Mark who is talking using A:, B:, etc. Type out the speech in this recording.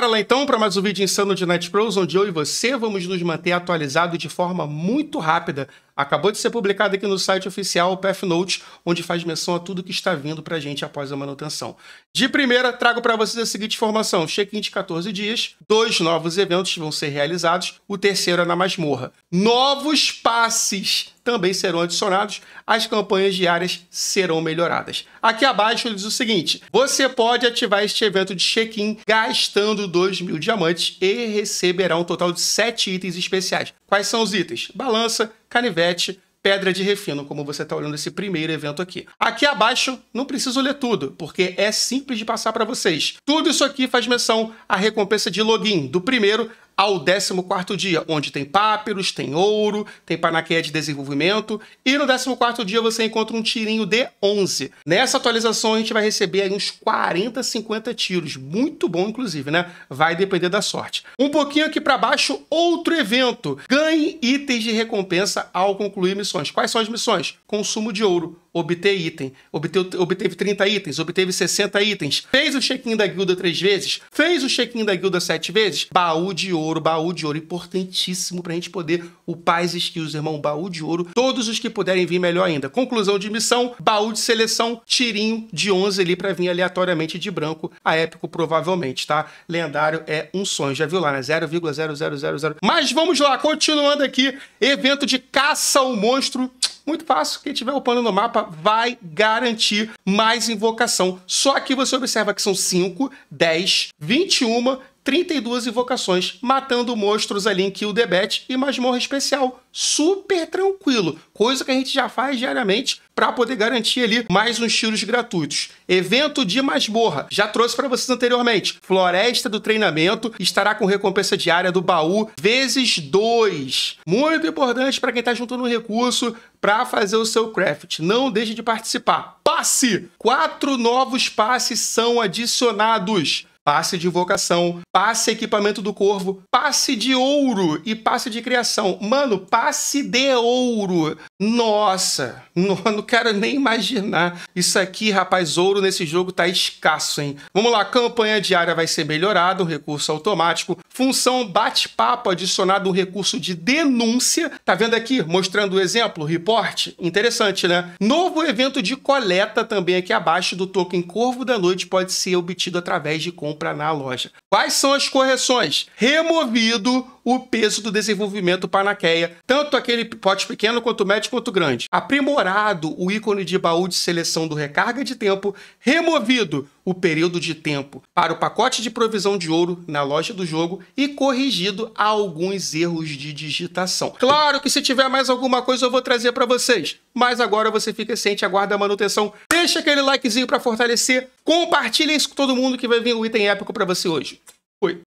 A: Bora lá então para mais um vídeo insano de Night Pros, onde eu e você vamos nos manter atualizados de forma muito rápida Acabou de ser publicado aqui no site oficial, o Path Notes, onde faz menção a tudo que está vindo para a gente após a manutenção. De primeira, trago para vocês a seguinte informação: check-in de 14 dias, dois novos eventos vão ser realizados, o terceiro é na masmorra. Novos passes também serão adicionados, as campanhas diárias serão melhoradas. Aqui abaixo diz o seguinte: você pode ativar este evento de check-in gastando 2 mil diamantes e receberá um total de 7 itens especiais. Quais são os itens? Balança, canivete, pedra de refino, como você está olhando esse primeiro evento aqui. Aqui abaixo, não preciso ler tudo, porque é simples de passar para vocês. Tudo isso aqui faz menção à recompensa de login do primeiro ao 14º dia, onde tem pápiros, tem ouro, tem panaqueia de desenvolvimento, e no 14º dia você encontra um tirinho de 11. Nessa atualização a gente vai receber aí uns 40, 50 tiros, muito bom inclusive, né? Vai depender da sorte. Um pouquinho aqui para baixo, outro evento. Ganhe itens de recompensa ao concluir missões. Quais são as missões? Consumo de ouro obter item. Obteu, obteve 30 itens, obteve 60 itens. Fez o check-in da guilda três vezes, fez o check-in da guilda sete vezes. Baú de ouro, baú de ouro. Importantíssimo pra gente poder upar as skills, irmão. Baú de ouro. Todos os que puderem vir melhor ainda. Conclusão de missão, baú de seleção, tirinho de 11 ali pra vir aleatoriamente de branco a épico provavelmente, tá? Lendário é um sonho. Já viu lá, né? 0,0000. Mas vamos lá, continuando aqui. Evento de caça ao monstro muito fácil, quem tiver o pano no mapa vai garantir mais invocação. Só que você observa que são 5, 10, 21, 32 invocações, matando monstros ali em Kill the Bat e masmorra especial. Super tranquilo, coisa que a gente já faz diariamente para poder garantir ali mais uns tiros gratuitos. Evento de masmorra, já trouxe para vocês anteriormente. Floresta do treinamento estará com recompensa diária do baú vezes 2. Muito importante para quem está juntando recurso para fazer o seu craft. Não deixe de participar. Passe! Quatro novos passes são adicionados passe de invocação, passe equipamento do corvo, passe de ouro e passe de criação. Mano, passe de ouro. Nossa, não, não quero nem imaginar. Isso aqui, rapaz, ouro nesse jogo tá escasso, hein? Vamos lá, campanha diária vai ser melhorada, um recurso automático. Função bate-papo adicionado um recurso de denúncia. Tá vendo aqui? Mostrando o exemplo, report. Interessante, né? Novo evento de coleta também aqui abaixo do token Corvo da Noite pode ser obtido através de compra comprar na loja. Quais são as correções? Removido o peso do desenvolvimento Panaqueia, tanto aquele pote pequeno quanto médio quanto grande. Aprimorado o ícone de baú de seleção do recarga de tempo, removido o período de tempo para o pacote de provisão de ouro na loja do jogo e corrigido alguns erros de digitação. Claro que se tiver mais alguma coisa eu vou trazer para vocês, mas agora você fica ciente, aguarda a manutenção Deixa aquele likezinho para fortalecer. Compartilha isso com todo mundo que vai vir o item épico para você hoje. Fui.